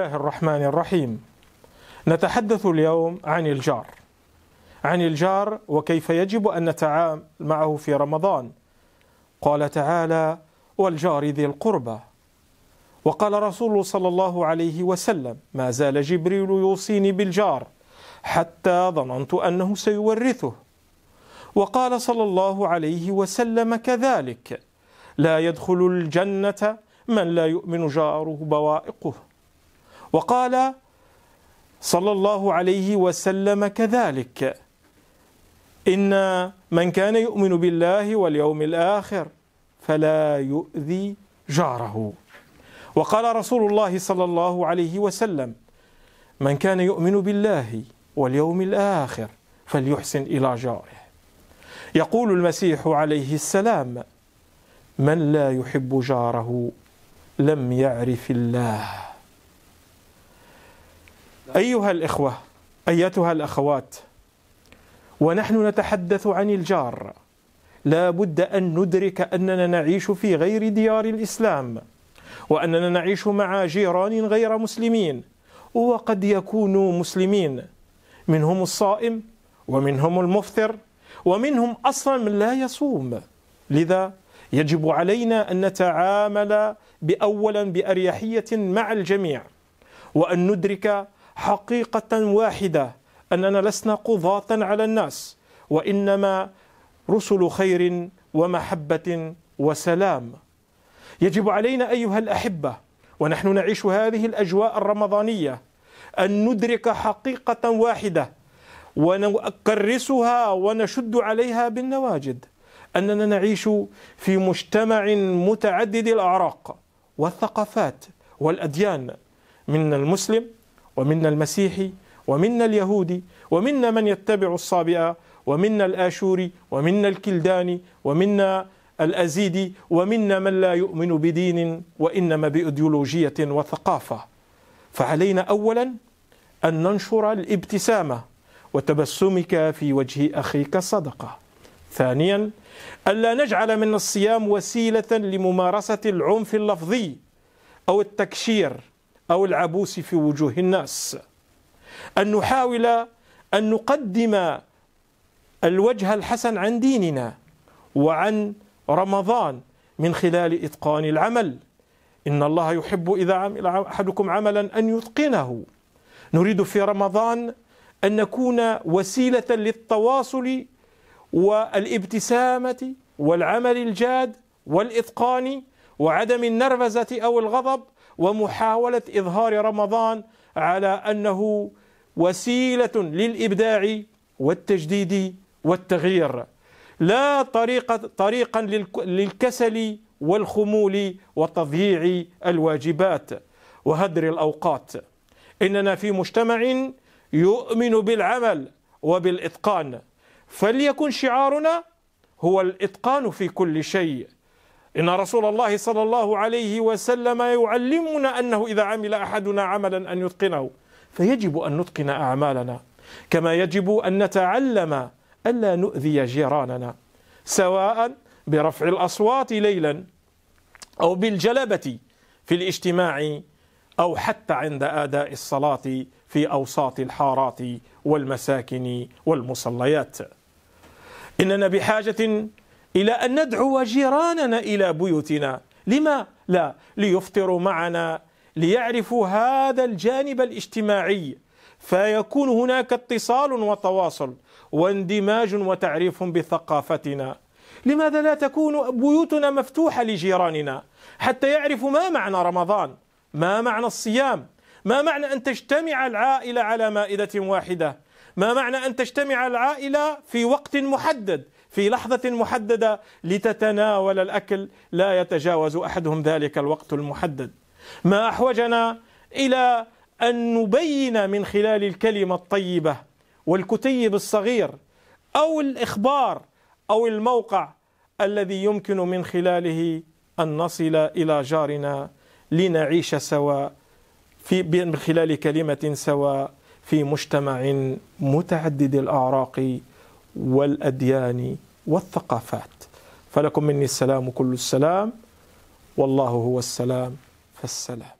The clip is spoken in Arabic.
الله الرحمن الرحيم نتحدث اليوم عن الجار عن الجار وكيف يجب أن نتعامل معه في رمضان قال تعالى والجار ذي القربى وقال رسول صلى الله عليه وسلم ما زال جبريل يوصيني بالجار حتى ظننت أنه سيورثه وقال صلى الله عليه وسلم كذلك لا يدخل الجنة من لا يؤمن جاره بوائقه وقال صلى الله عليه وسلم كذلك إن من كان يؤمن بالله واليوم الآخر فلا يؤذي جاره وقال رسول الله صلى الله عليه وسلم من كان يؤمن بالله واليوم الآخر فليحسن إلى جاره يقول المسيح عليه السلام من لا يحب جاره لم يعرف الله أيها الإخوة أيتها الأخوات ونحن نتحدث عن الجار لا بد أن ندرك أننا نعيش في غير ديار الإسلام وأننا نعيش مع جيران غير مسلمين وقد يكونوا مسلمين منهم الصائم ومنهم المفطر ومنهم أصلا من لا يصوم لذا يجب علينا أن نتعامل بأولا بأريحية مع الجميع وأن ندرك حقيقة واحدة أننا لسنا قضاة على الناس وإنما رسل خير ومحبة وسلام يجب علينا أيها الأحبة ونحن نعيش هذه الأجواء الرمضانية أن ندرك حقيقة واحدة ونكرسها ونشد عليها بالنواجد أننا نعيش في مجتمع متعدد الأعراق والثقافات والأديان من المسلم ومنا المسيحي ومنا اليهودي ومنا من يتبع الصابئة ومنا الآشوري ومنا الكلداني ومنا الأزيدي ومنا من لا يؤمن بدين وإنما بإيديولوجية وثقافة فعلينا أولا أن ننشر الابتسامة وتبسمك في وجه أخيك صدقة ثانيا ألا نجعل من الصيام وسيلة لممارسة العنف اللفظي أو التكشير أو العبوس في وجوه الناس أن نحاول أن نقدم الوجه الحسن عن ديننا وعن رمضان من خلال إتقان العمل إن الله يحب إذا عمل أحدكم عملا أن يتقنه نريد في رمضان أن نكون وسيلة للتواصل والابتسامة والعمل الجاد والإتقان وعدم النرفزة أو الغضب ومحاولة إظهار رمضان على أنه وسيلة للإبداع والتجديد والتغيير لا طريقة طريقا للكسل والخمول وتضييع الواجبات وهدر الأوقات إننا في مجتمع يؤمن بالعمل وبالإتقان فليكن شعارنا هو الإتقان في كل شيء إن رسول الله صلى الله عليه وسلم يعلمنا أنه إذا عمل أحدنا عملا أن يتقنه فيجب أن نتقن أعمالنا كما يجب أن نتعلم ألا نؤذي جيراننا سواء برفع الأصوات ليلا أو بالجلبة في الاجتماع أو حتى عند آداء الصلاة في أوساط الحارات والمساكن والمصليات إننا بحاجة إلى أن ندعو جيراننا إلى بيوتنا لما؟ لا ليفطروا معنا ليعرفوا هذا الجانب الاجتماعي فيكون هناك اتصال وتواصل واندماج وتعريف بثقافتنا لماذا لا تكون بيوتنا مفتوحة لجيراننا حتى يعرفوا ما معنى رمضان ما معنى الصيام ما معنى أن تجتمع العائلة على مائدة واحدة ما معنى أن تجتمع العائلة في وقت محدد في لحظة محددة لتتناول الأكل لا يتجاوز أحدهم ذلك الوقت المحدد ما أحوجنا إلى أن نبين من خلال الكلمة الطيبة والكتيب الصغير أو الإخبار أو الموقع الذي يمكن من خلاله أن نصل إلى جارنا لنعيش سواء في من خلال كلمة سواء في مجتمع متعدد الأعراق والأديان والثقافات فلكم مني السلام كل السلام والله هو السلام فالسلام